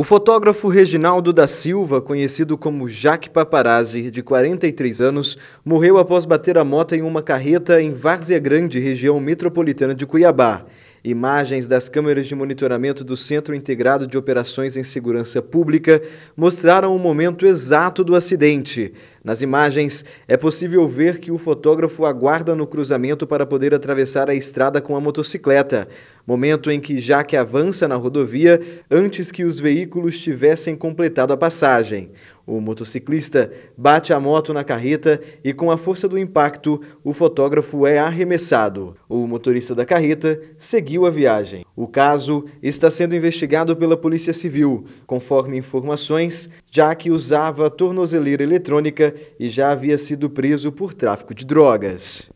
O fotógrafo Reginaldo da Silva, conhecido como Jaque Paparazzi, de 43 anos, morreu após bater a moto em uma carreta em Várzea Grande, região metropolitana de Cuiabá. Imagens das câmeras de monitoramento do Centro Integrado de Operações em Segurança Pública mostraram o momento exato do acidente. Nas imagens, é possível ver que o fotógrafo aguarda no cruzamento para poder atravessar a estrada com a motocicleta momento em que Jaque avança na rodovia antes que os veículos tivessem completado a passagem. O motociclista bate a moto na carreta e, com a força do impacto, o fotógrafo é arremessado. O motorista da carreta seguiu a viagem. O caso está sendo investigado pela Polícia Civil. Conforme informações, Jack usava tornozeleira eletrônica e já havia sido preso por tráfico de drogas.